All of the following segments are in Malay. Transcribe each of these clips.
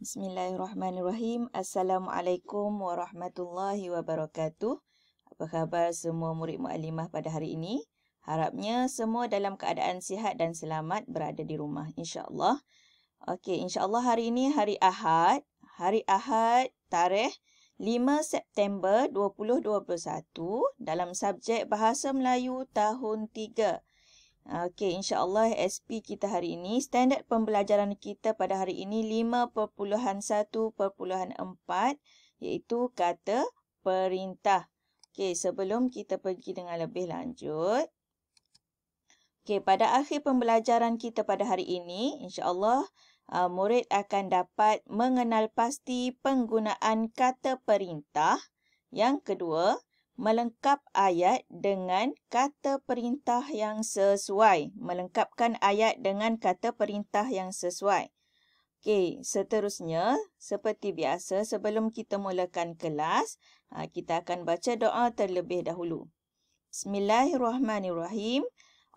Bismillahirrahmanirrahim. Assalamualaikum warahmatullahi wabarakatuh. Apa khabar semua murid muallimah pada hari ini? Harapnya semua dalam keadaan sihat dan selamat berada di rumah insya-Allah. Okey, insya-Allah hari ini hari Ahad, hari Ahad tarikh 5 September 2021 dalam subjek Bahasa Melayu tahun Okey, insyaAllah SP kita hari ini, standard pembelajaran kita pada hari ini 5.1.4 iaitu kata perintah. Okey, sebelum kita pergi dengan lebih lanjut. Okey, pada akhir pembelajaran kita pada hari ini, insyaAllah uh, murid akan dapat mengenal pasti penggunaan kata perintah. Yang kedua, melengkap ayat dengan kata perintah yang sesuai. Melengkapkan ayat dengan kata perintah yang sesuai. Okey, seterusnya, seperti biasa, sebelum kita mulakan kelas, ha, kita akan baca doa terlebih dahulu. Bismillahirrahmanirrahim.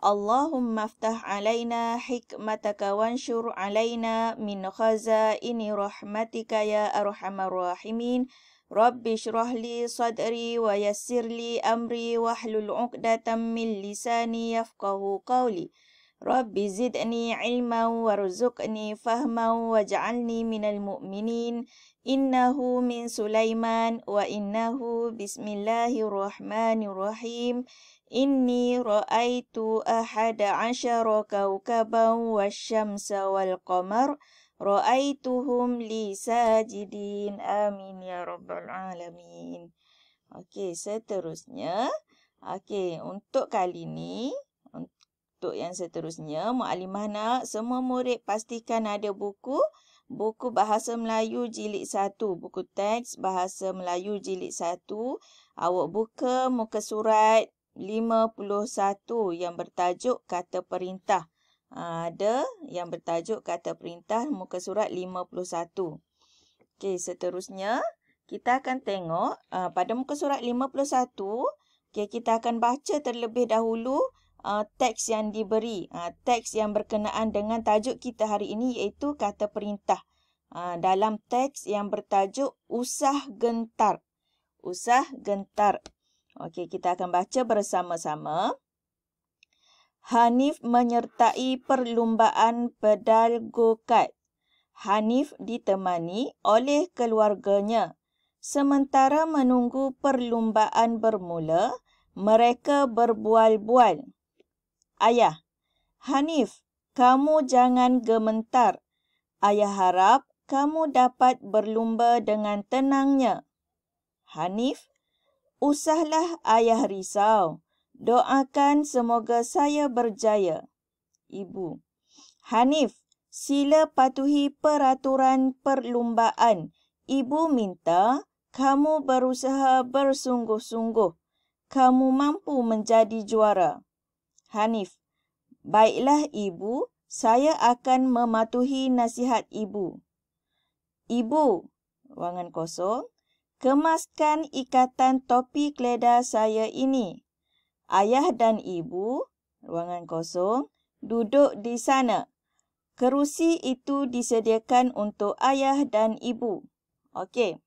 Allahumma aftah alaina hikmataka wanshur alaina min khazaini rahmatika ya arhamarrahimin. Rabbi syrah li sadri wa yassir li amri wa hlul uqdatan min lisani yafqahu qawli. Rabbi zidni ilma wa ruzukni fahma wa ja'alni minal mu'minin. Innahu min Sulaiman wa innahu bismillahirrahmanirrahim. Inni ra'aitu ahada asyara kawkaban wa syamsa wal qamar. Ra'aituhum li sajidin. Amin ya rabbal alamin. Okey, seterusnya. Okey, untuk kali ni, untuk yang seterusnya, Mu'alimah nak semua murid pastikan ada buku. Buku Bahasa Melayu Jilid 1. Buku teks Bahasa Melayu Jilid 1. Awak buka muka surat 51 yang bertajuk kata perintah ada yang bertajuk kata perintah muka surat 51. Okey, seterusnya kita akan tengok uh, pada muka surat 51, okey kita akan baca terlebih dahulu uh, teks yang diberi, uh, teks yang berkenaan dengan tajuk kita hari ini iaitu kata perintah. Uh, dalam teks yang bertajuk usah gentar. Usah gentar. Okey, kita akan baca bersama-sama. Hanif menyertai perlumbaan pedal go-kart. Hanif ditemani oleh keluarganya. Sementara menunggu perlumbaan bermula, mereka berbual-bual. Ayah, Hanif, kamu jangan gementar. Ayah harap kamu dapat berlumba dengan tenangnya. Hanif, usahlah ayah risau. Doakan semoga saya berjaya. Ibu. Hanif, sila patuhi peraturan perlumbaan. Ibu minta kamu berusaha bersungguh-sungguh. Kamu mampu menjadi juara. Hanif. Baiklah ibu, saya akan mematuhi nasihat ibu. Ibu. Ruangan kosong. Kemaskan ikatan topi keledar saya ini. Ayah dan ibu, ruangan kosong, duduk di sana. Kerusi itu disediakan untuk ayah dan ibu. Okey.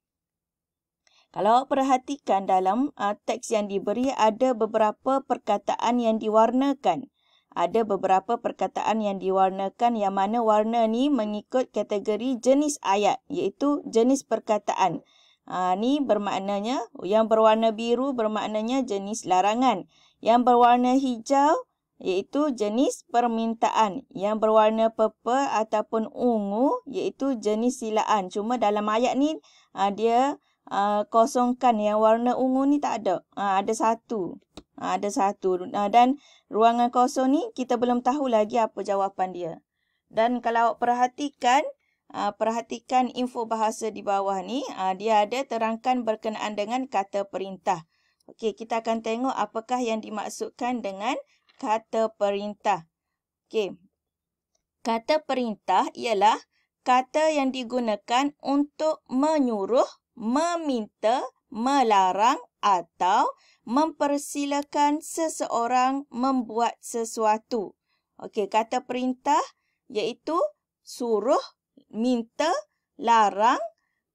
Kalau perhatikan dalam uh, teks yang diberi, ada beberapa perkataan yang diwarnakan. Ada beberapa perkataan yang diwarnakan yang mana warna ni mengikut kategori jenis ayat, iaitu jenis perkataan. Ha, ni bermaknanya yang berwarna biru bermaknanya jenis larangan yang berwarna hijau iaitu jenis permintaan. Yang berwarna purple ataupun ungu iaitu jenis silaan. Cuma dalam ayat ni ah, dia ah, kosongkan yang warna ungu ni tak ada. Ah, ada satu. Ada satu. Dan ruangan kosong ni kita belum tahu lagi apa jawapan dia. Dan kalau awak perhatikan, perhatikan info bahasa di bawah ni, dia ada terangkan berkenaan dengan kata perintah. Okey, kita akan tengok apakah yang dimaksudkan dengan kata perintah. Okey. Kata perintah ialah kata yang digunakan untuk menyuruh, meminta, melarang atau mempersilakan seseorang membuat sesuatu. Okey, kata perintah iaitu suruh, minta, larang,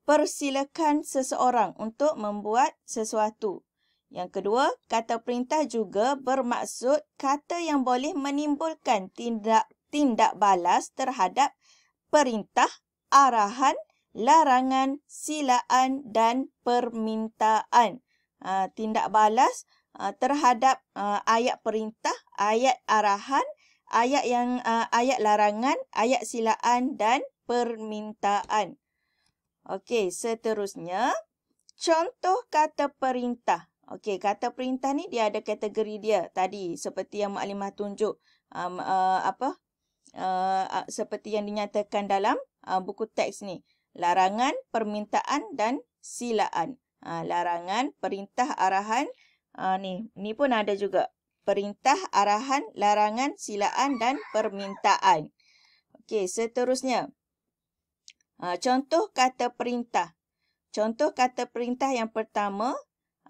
persilakan seseorang untuk membuat sesuatu. Yang kedua, kata perintah juga bermaksud kata yang boleh menimbulkan tindak tindak balas terhadap perintah, arahan, larangan, silaan dan permintaan. Ha, tindak balas ha, terhadap ha, ayat perintah, ayat arahan, ayat yang ha, ayat larangan, ayat silaan dan permintaan. Okey, seterusnya contoh kata perintah. Okey, kata perintah ni dia ada kategori dia tadi seperti yang Maklimah tunjuk um, uh, apa uh, seperti yang dinyatakan dalam uh, buku teks ni. Larangan, permintaan dan silaan. Uh, larangan, perintah, arahan uh, ni. Ni pun ada juga. Perintah, arahan, larangan, silaan dan permintaan. Okey, seterusnya. Uh, contoh kata perintah. Contoh kata perintah yang pertama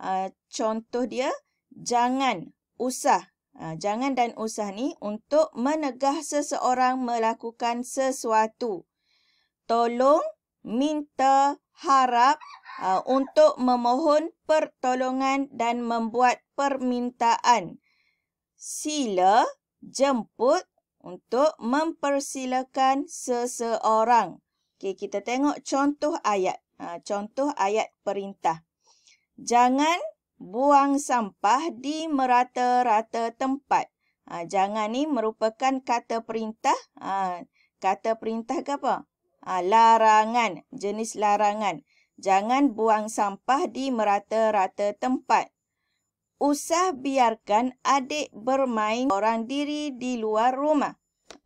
Ah, contoh dia jangan usah. Uh, jangan dan usah ni untuk menegah seseorang melakukan sesuatu. Tolong, minta, harap uh, untuk memohon pertolongan dan membuat permintaan. Sila, jemput untuk mempersilakan seseorang. Okay, kita tengok contoh ayat. contoh ayat perintah jangan buang sampah di merata-rata tempat. Ha, jangan ni merupakan kata perintah. Ha, kata perintah ke apa? Ha, larangan, jenis larangan. Jangan buang sampah di merata-rata tempat. Usah biarkan adik bermain seorang diri di luar rumah.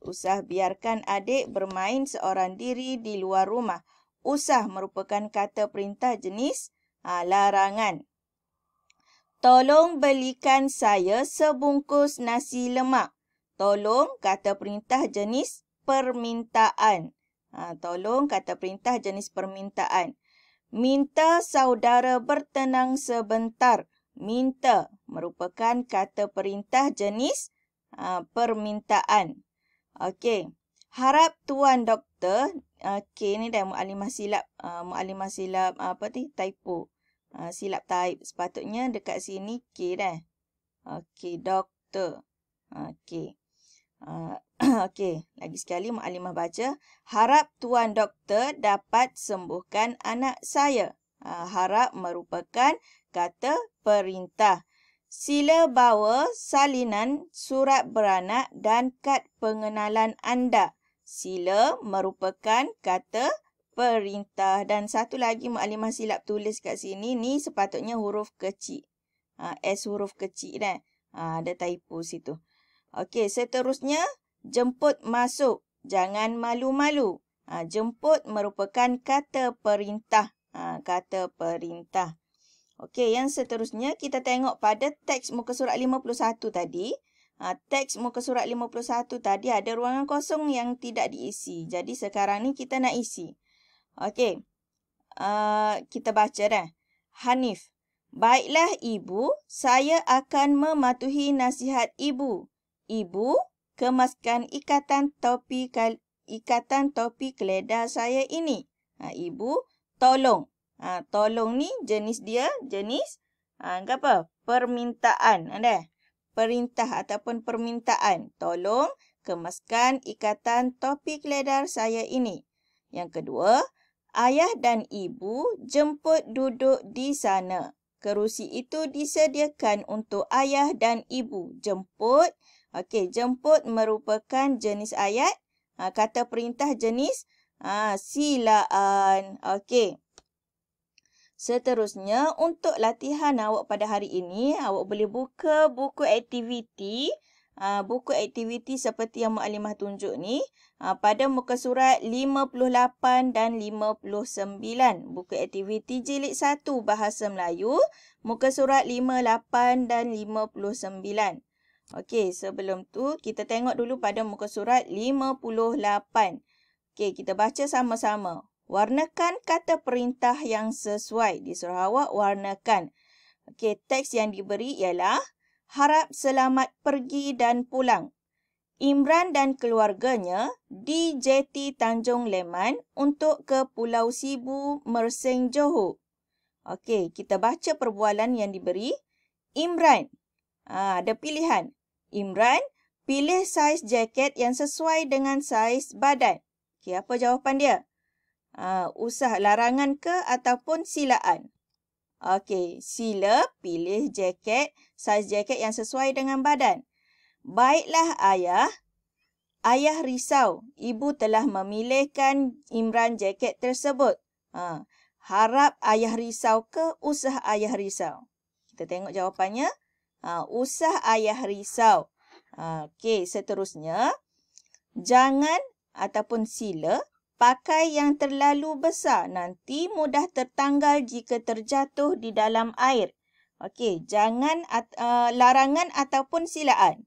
Usah biarkan adik bermain seorang diri di luar rumah. Usah merupakan kata perintah jenis ha, larangan. Tolong belikan saya sebungkus nasi lemak. Tolong kata perintah jenis permintaan. Ha, tolong kata perintah jenis permintaan. Minta saudara bertenang sebentar. Minta merupakan kata perintah jenis ha, permintaan. Okey. Harap tuan doktor. Okey ni dah mu'alimah silap. Uh, mu'alimah silap uh, apa ti? Typo. Ah, silap type. Sepatutnya dekat sini K dah. Okey, doktor. Okey. Uh, Okey, lagi sekali Mu'alimah baca. Harap Tuan Doktor dapat sembuhkan anak saya. Uh, harap merupakan kata perintah. Sila bawa salinan surat beranak dan kad pengenalan anda. Sila merupakan kata perintah. Dan satu lagi maklumah silap tulis kat sini. Ni sepatutnya huruf kecil. Ha, S huruf kecil kan. Ha, ada typo situ. Okey, seterusnya. Jemput masuk. Jangan malu-malu. Ha, jemput merupakan kata perintah. Ha, kata perintah. Okey, yang seterusnya kita tengok pada teks muka surat 51 tadi. Ha, teks muka surat 51 tadi ada ruangan kosong yang tidak diisi. Jadi sekarang ni kita nak isi. Okey. Uh, ah, kita baca dah. Hanif. Baiklah ibu, saya akan mematuhi nasihat ibu. Ibu, kemaskan ikatan topi ikatan topi keledar saya ini. Ha, ibu, tolong. Ha, tolong ni jenis dia, jenis ha, apa? Permintaan. Ada? Perintah ataupun permintaan. Tolong kemaskan ikatan topi keledar saya ini. Yang kedua, Ayah dan ibu jemput duduk di sana. Kerusi itu disediakan untuk ayah dan ibu jemput. Okey, jemput merupakan jenis ayat. Ha, kata perintah jenis ha, silaan. Okey. Seterusnya, untuk latihan awak pada hari ini, awak boleh buka buku aktiviti. Ah, buku aktiviti seperti yang mualimah tunjuk ni ah, pada muka surat 58 dan 59 buku aktiviti jilid 1 bahasa Melayu muka surat 58 dan 59 okey sebelum tu kita tengok dulu pada muka surat 58 okey kita baca sama-sama warnakan kata perintah yang sesuai di surah Sarawak warnakan okey teks yang diberi ialah harap selamat pergi dan pulang. Imran dan keluarganya di jeti Tanjung Leman untuk ke Pulau Sibu, Merseng, Johor. Okey, kita baca perbualan yang diberi. Imran. Ha, ada pilihan. Imran, pilih saiz jaket yang sesuai dengan saiz badan. Okey, apa jawapan dia? Ha, usah larangan ke ataupun silaan? Okey, sila pilih jaket, saiz jaket yang sesuai dengan badan. Baiklah ayah. Ayah risau, ibu telah memilihkan Imran jaket tersebut. Ha. Harap ayah risau ke usah ayah risau? Kita tengok jawapannya. Ha. Usah ayah risau. Ha. Okey, seterusnya. Jangan ataupun sila Pakai yang terlalu besar nanti mudah tertanggal jika terjatuh di dalam air. Okey, jangan at, uh, larangan ataupun silaan.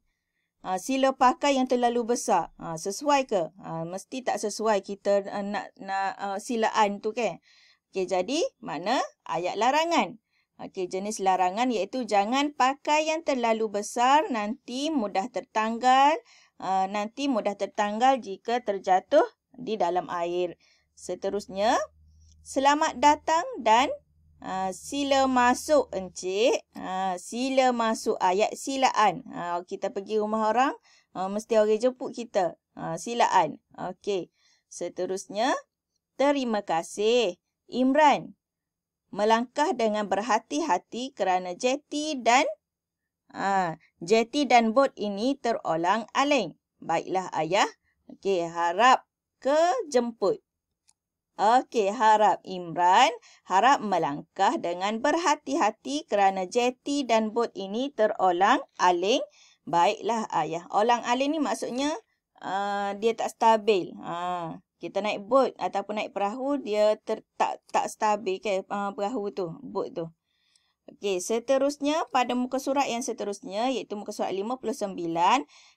Uh, sila pakai yang terlalu besar. Uh, sesuai ke? Uh, mesti tak sesuai kita uh, nak, nak uh, silaan tu kan? Okey, jadi mana ayat larangan? Okey, jenis larangan iaitu jangan pakai yang terlalu besar nanti mudah tertanggal. Uh, nanti mudah tertanggal jika terjatuh di dalam air. Seterusnya, selamat datang dan uh, sila masuk encik. Uh, sila masuk ayat silaan. Uh, kita pergi rumah orang, uh, mesti orang jemput kita. Uh, silaan. Okey. Seterusnya, terima kasih. Imran, melangkah dengan berhati-hati kerana jeti dan Ha, jeti dan bot ini terolang aling Baiklah ayah. Okey, harap ke jemput. Okey, harap Imran harap melangkah dengan berhati-hati kerana jeti dan bot ini terolang aling. Baiklah ayah. Olang aling ni maksudnya uh, dia tak stabil. Ha. Kita naik bot ataupun naik perahu, dia ter, tak, tak stabil ke uh, perahu tu, bot tu. Okey, seterusnya pada muka surat yang seterusnya iaitu muka surat 59.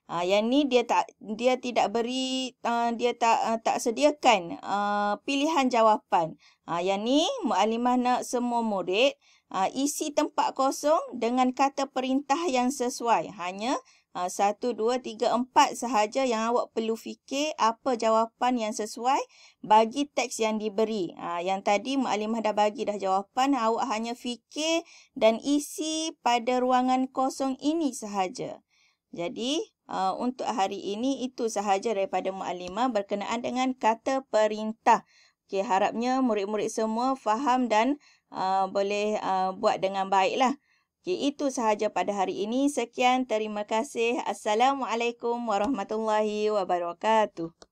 Ha, yang ni dia tak dia tidak beri uh, dia tak uh, tak sediakan uh, pilihan jawapan. Ha, yang ni mualimah nak semua murid uh, isi tempat kosong dengan kata perintah yang sesuai. Hanya satu, dua, tiga, empat sahaja yang awak perlu fikir apa jawapan yang sesuai bagi teks yang diberi. Ha, yang tadi mualimah dah bagi dah jawapan, awak hanya fikir dan isi pada ruangan kosong ini sahaja. Jadi, uh, untuk hari ini itu sahaja daripada Mu'alimah berkenaan dengan kata perintah. Okay harapnya murid-murid semua faham dan uh, boleh uh, buat dengan baiklah. Okay itu sahaja pada hari ini. Sekian, terima kasih. Assalamualaikum warahmatullahi wabarakatuh.